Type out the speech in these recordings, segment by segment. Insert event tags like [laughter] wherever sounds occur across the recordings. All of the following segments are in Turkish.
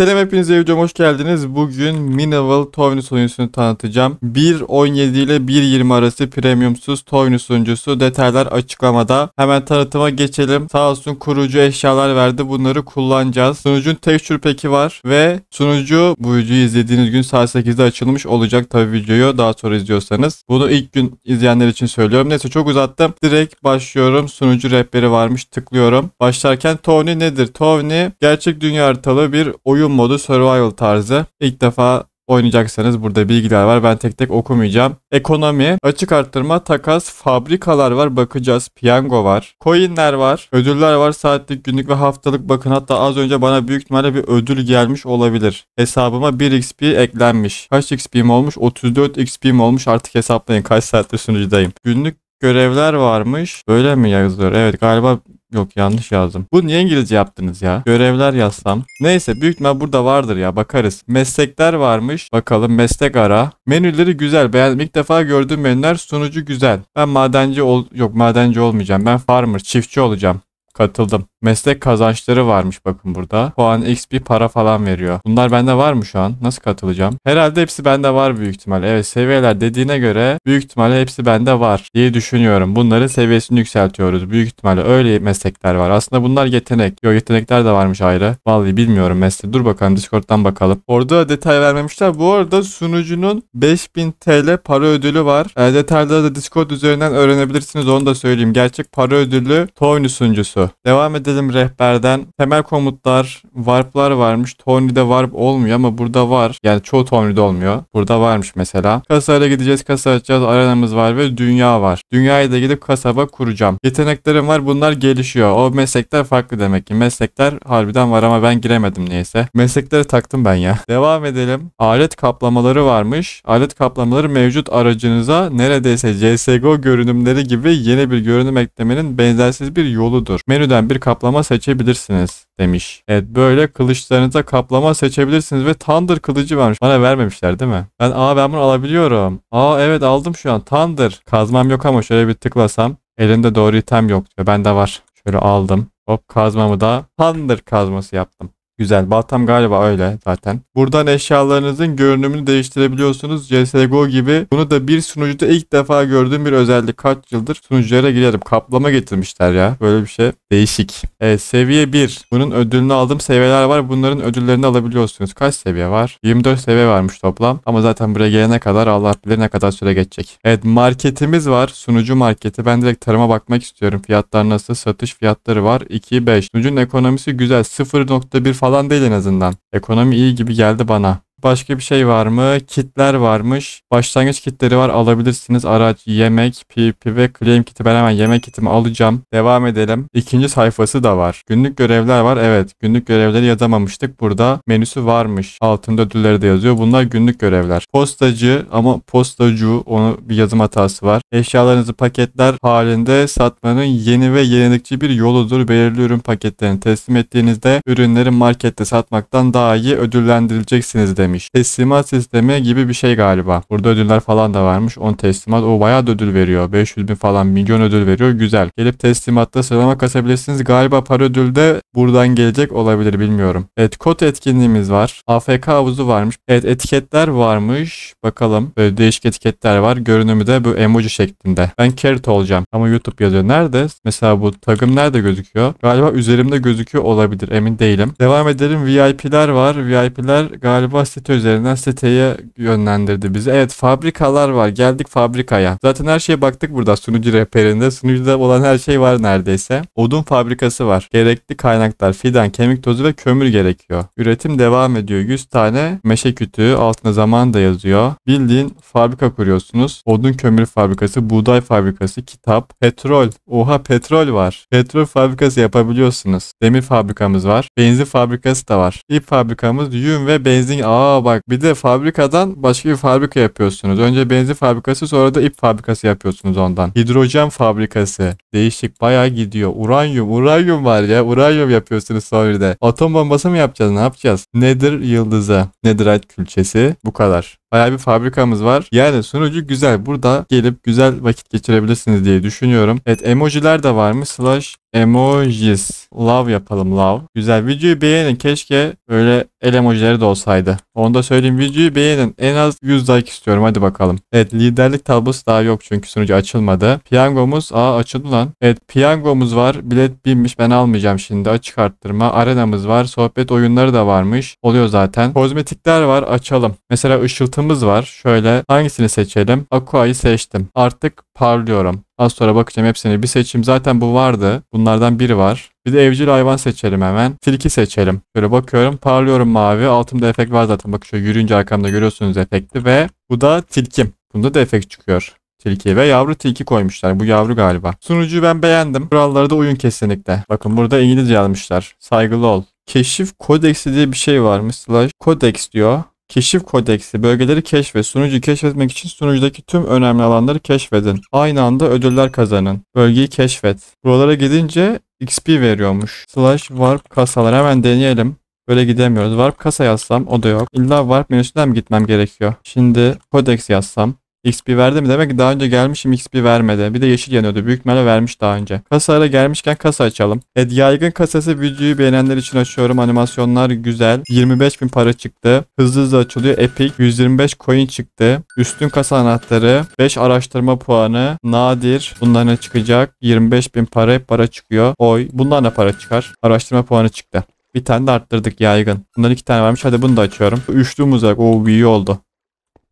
Selam hepinize videoma hoş geldiniz. Bugün Minival Tovnus oyuncusunu tanıtacağım. 1.17 ile 1.20 arası premiumsuz Tovnus oyuncusu. Detaylar açıklamada. Hemen tanıtıma geçelim. Sağ olsun kurucu eşyalar verdi. Bunları kullanacağız. Sunucun texture pack'i var ve sunucu bu videoyu izlediğiniz gün saat 8'de açılmış olacak. Tabi videoyu daha sonra izliyorsanız. Bunu ilk gün izleyenler için söylüyorum. Neyse çok uzattım. Direkt başlıyorum. Sunucu rehberi varmış. Tıklıyorum. Başlarken Tony nedir? Tony gerçek dünya haritalı bir oyun oyun modu survival tarzı. İlk defa oynayacaksanız burada bilgiler var. Ben tek tek okumayacağım. Ekonomi, açık arttırma, takas, fabrikalar var. Bakacağız. Piyango var. Coinler var. Ödüller var. Saatlik, günlük ve haftalık bakın. Hatta az önce bana büyük ihtimalle bir ödül gelmiş olabilir. Hesabıma 1 XP eklenmiş. Kaç XP'm olmuş? 34 XP'm olmuş. Artık hesaplayın kaç saattir sunucudayım. Günlük görevler varmış. Böyle mi yazıyor? Evet galiba Yok yanlış yazdım. Bu niye İngilizce yaptınız ya? Görevler yazsam. Neyse büyük ihtimal burada vardır ya bakarız. Meslekler varmış. Bakalım meslek ara. Menüleri güzel Ben ilk defa gördüğüm menüler sunucu güzel. Ben madenci ol yok madenci olmayacağım. Ben farmer çiftçi olacağım. Katıldım. Meslek kazançları varmış bakın burada. Puan, XP, para falan veriyor. Bunlar bende var mı şu an? Nasıl katılacağım? Herhalde hepsi bende var büyük ihtimal. Evet seviyeler dediğine göre büyük ihtimalle hepsi bende var diye düşünüyorum. Bunları seviyesini yükseltiyoruz. Büyük ihtimalle öyle meslekler var. Aslında bunlar yetenek. Yok yetenekler de varmış ayrı. Vallahi bilmiyorum mesleği. Dur bakalım Discord'dan bakalım. Orada detay vermemişler. Bu arada sunucunun 5000 TL para ödülü var. E, detayları da Discord üzerinden öğrenebilirsiniz. Onu da söyleyeyim. Gerçek para ödülü Tony sunucusu. Devam edelim rehberden. Temel komutlar, warp'lar varmış. Tony'de warp olmuyor ama burada var. Yani çoğu Tony'de olmuyor. Burada varmış mesela. Kasayla gideceğiz, kasa açacağız. Arenamız var ve dünya var. dünyayı da gidip kasaba kuracağım. Yeteneklerim var. Bunlar gelişiyor. O meslekler farklı demek ki. Meslekler harbiden var ama ben giremedim neyse. meslekleri taktım ben ya. Devam edelim. Alet kaplamaları varmış. Alet kaplamaları mevcut aracınıza neredeyse CSGO görünümleri gibi yeni bir görünüm eklemenin benzersiz bir yoludur menüden bir kaplama seçebilirsiniz demiş. Evet böyle kılıçlarınıza kaplama seçebilirsiniz ve Thunder kılıcı varmış. Bana vermemişler değil mi? Ben aa ben bunu alabiliyorum. Aa evet aldım şu an Thunder. Kazmam yok ama şöyle bir tıklasam elinde doğru item yok diyor. Bende var. Şöyle aldım. Hop kazmamı da Thunder kazması yaptım. Güzel. Baltam galiba öyle zaten. Buradan eşyalarınızın görünümünü değiştirebiliyorsunuz. CSGO gibi. Bunu da bir sunucuda ilk defa gördüğüm bir özellik. Kaç yıldır sunuculara girerim. Kaplama getirmişler ya. Böyle bir şey. Değişik. Evet seviye 1. Bunun ödülünü aldım. seviyeler var. Bunların ödüllerini alabiliyorsunuz. Kaç seviye var? 24 seviye varmış toplam. Ama zaten buraya gelene kadar Allah bilir ne kadar süre geçecek. Evet marketimiz var. Sunucu marketi. Ben direkt tarıma bakmak istiyorum. Fiyatlar nasıl? Satış fiyatları var. 2-5. Sunucunun ekonomisi güzel. 0.1 falan falan değil en azından. Ekonomi iyi gibi geldi bana. Başka bir şey var mı? Kitler varmış. Başlangıç kitleri var alabilirsiniz. Araç, yemek, PP ve claim kiti. Ben hemen yemek kitimi alacağım. Devam edelim. İkinci sayfası da var. Günlük görevler var. Evet günlük görevleri yazamamıştık. Burada menüsü varmış. Altında ödülleri de yazıyor. Bunlar günlük görevler. Postacı ama postacı onu bir yazım hatası var. Eşyalarınızı paketler halinde satmanın yeni ve yenilikçi bir yoludur. Belirli ürün paketlerini teslim ettiğinizde ürünleri markette satmaktan daha iyi ödüllendirileceksiniz demiş demiş. Teslimat sistemi gibi bir şey galiba. Burada ödüller falan da varmış. 10 teslimat. O bayağı da ödül veriyor. 500 bin falan milyon ödül veriyor. Güzel. Gelip teslimatta sıralama kasabilirsiniz. Galiba para ödül de buradan gelecek olabilir bilmiyorum. Evet kod etkinliğimiz var. AFK havuzu varmış. Evet etiketler varmış. Bakalım. Böyle değişik etiketler var. Görünümü de bu emoji şeklinde. Ben carrot olacağım. Ama YouTube yazıyor. Nerede? Mesela bu tagım nerede gözüküyor? Galiba üzerimde gözüküyor olabilir. Emin değilim. Devam edelim. VIP'ler var. VIP'ler galiba site üzerinden siteye yönlendirdi bizi. Evet fabrikalar var. Geldik fabrikaya. Zaten her şeye baktık burada sunucu rehberinde. Sunucuda olan her şey var neredeyse. Odun fabrikası var. Gerekli kaynaklar fidan, kemik tozu ve kömür gerekiyor. Üretim devam ediyor. 100 tane meşe kütüğü altına zaman da yazıyor. Bildiğin fabrika kuruyorsunuz. Odun kömür fabrikası, buğday fabrikası, kitap, petrol. Oha petrol var. Petrol fabrikası yapabiliyorsunuz. Demir fabrikamız var. Benzin fabrikası da var. İp fabrikamız yün ve benzin. Aa Aa bak bir de fabrikadan başka bir fabrika yapıyorsunuz. Önce benzin fabrikası sonra da ip fabrikası yapıyorsunuz ondan. Hidrojen fabrikası. Değişik bayağı gidiyor. Uranyum. Uranyum var ya. Uranyum yapıyorsunuz sonra de Atom bombası mı yapacağız? Ne yapacağız? Nedir yıldızı? Netherite külçesi. Bu kadar. Bayağı bir fabrikamız var. Yani sunucu güzel. Burada gelip güzel vakit geçirebilirsiniz diye düşünüyorum. Evet emojiler de varmış. Slash emojis. Love yapalım love. Güzel. Videoyu beğenin. Keşke böyle el emojileri de olsaydı. Onu da söyleyeyim. Videoyu beğenin. En az 100 like istiyorum. Hadi bakalım. Evet liderlik tablosu daha yok çünkü sunucu açılmadı. Piyangomuz. Aa açıldı lan. Evet piyangomuz var. Bilet binmiş. Ben almayacağım şimdi. Açık arttırma. Arenamız var. Sohbet oyunları da varmış. Oluyor zaten. Kozmetikler var. Açalım. Mesela ışıltı atımız var. Şöyle hangisini seçelim? Aqua'yı seçtim. Artık parlıyorum. Az sonra bakacağım hepsini. Bir seçim zaten bu vardı. Bunlardan biri var. Bir de evcil hayvan seçelim hemen. Tilki seçelim. Şöyle bakıyorum. Parlıyorum mavi. Altımda efekt var zaten. Bakın şöyle yürüyünce arkamda görüyorsunuz efekti ve bu da tilkim. Bunda da efekt çıkıyor tilki ve yavru tilki koymuşlar. Bu yavru galiba. Sunucuyu ben beğendim. Kurallara da uyun kesinlikle. Bakın burada İngilizce yazmışlar. Saygılı ol. Keşif kodeksi diye bir şey varmış. Slash kodeks diyor. Keşif kodeksi bölgeleri keşfet. Sunucuyu keşfetmek için sunucudaki tüm önemli alanları keşfedin. Aynı anda ödüller kazanın. Bölgeyi keşfet. Buralara gidince XP veriyormuş. Slash warp kasalar hemen deneyelim. Böyle gidemiyoruz. Warp kasa yazsam o da yok. İlla warp menüsünden mi gitmem gerekiyor? Şimdi kodeks yazsam. XP verdi mi? Demek ki daha önce gelmişim XP vermedi. Bir de yeşil yanıyordu. Büyük ihtimalle vermiş daha önce. Kasayla gelmişken kasa açalım. Evet yaygın kasası videoyu beğenenler için açıyorum. Animasyonlar güzel. 25 bin para çıktı. Hızlı hızlı açılıyor. Epic 125 coin çıktı. Üstün kasa anahtarı. 5 araştırma puanı. Nadir. Bundan ne çıkacak? 25 bin para para çıkıyor. Oy. Bundan da para çıkar. Araştırma puanı çıktı. Bir tane de arttırdık yaygın. Bundan iki tane varmış. Hadi bunu da açıyorum. Üçlü muzak. O büyüğü oldu.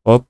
Hop.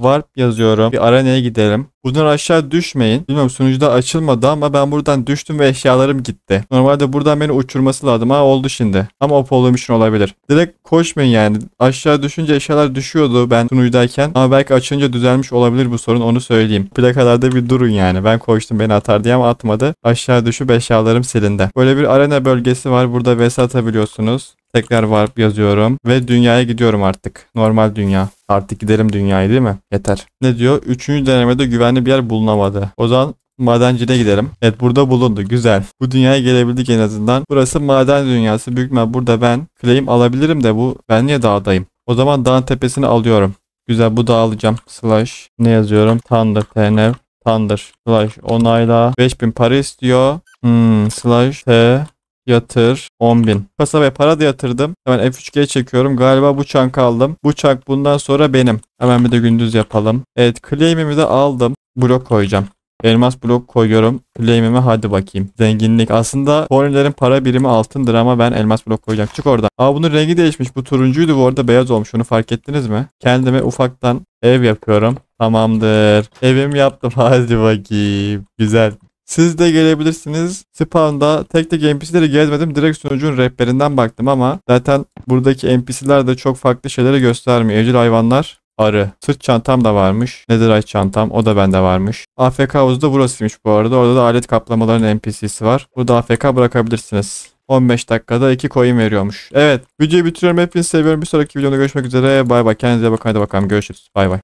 Warp yazıyorum. Bir arenaya gidelim. bunlar aşağı düşmeyin. Bilmiyorum sunucuda açılmadı ama ben buradan düştüm ve eşyalarım gitti. Normalde buradan beni uçurması lazım. Ha oldu şimdi. Ama o problem için olabilir. Direkt koşmayın yani. Aşağı düşünce eşyalar düşüyordu ben sunucudayken. Ama belki açınca düzelmiş olabilir bu sorun onu söyleyeyim. Plakalarda bir durun yani. Ben koştum beni atar diye ama atmadı. Aşağı düşüp eşyalarım silindi. Böyle bir arena bölgesi var. Burada vs atabiliyorsunuz. Tekrar varp yazıyorum ve dünyaya gidiyorum artık. Normal dünya. Artık gidelim dünyayı değil mi? Yeter. Ne diyor? Üçüncü denemede güvenli bir yer bulunamadı. O zaman madencine gidelim. Evet burada bulundu. Güzel. Bu dünyaya gelebildik en azından. Burası maden dünyası. Büyük ihtimal burada ben claim alabilirim de bu ben niye dağdayım? O zaman dağın tepesini alıyorum. Güzel bu dağı alacağım. Slash ne yazıyorum? Thunder. TNF. Thunder. Slash onayla. 5000 para istiyor. Hmm, slash T yatır 10.000. Kasa ve para da yatırdım. Hemen F3G çekiyorum. Galiba bu çank aldım. Bu çank bundan sonra benim. Hemen bir de gündüz yapalım. Evet claim'imi de aldım. Blok koyacağım. Elmas blok koyuyorum. Claim'ime hadi bakayım. Zenginlik. Aslında Kornelerin para birimi altındır ama ben elmas blok koyacağım. Çık orada. Aa bunun rengi değişmiş. Bu turuncuydu bu arada beyaz olmuş. Onu fark ettiniz mi? Kendime ufaktan ev yapıyorum. Tamamdır. Evim yaptım. [laughs] Hadi bakayım. Güzel. Siz de gelebilirsiniz. Spawn'da tek tek NPC'leri gezmedim. Direkt sunucunun rehberinden baktım ama zaten buradaki NPC'ler de çok farklı şeyleri göstermiyor. Evcil hayvanlar arı. Sırt çantam da varmış. Netherite çantam o da bende varmış. AFK havuzu da burasıymış bu arada. Orada da alet kaplamaların NPC'si var. Burada AFK bırakabilirsiniz. 15 dakikada 2 coin veriyormuş. Evet. Videoyu bitiriyorum. Hepinizi seviyorum. Bir sonraki videoda görüşmek üzere. Bay bay. Kendinize bakın. Hadi bakalım. Görüşürüz. Bay bay.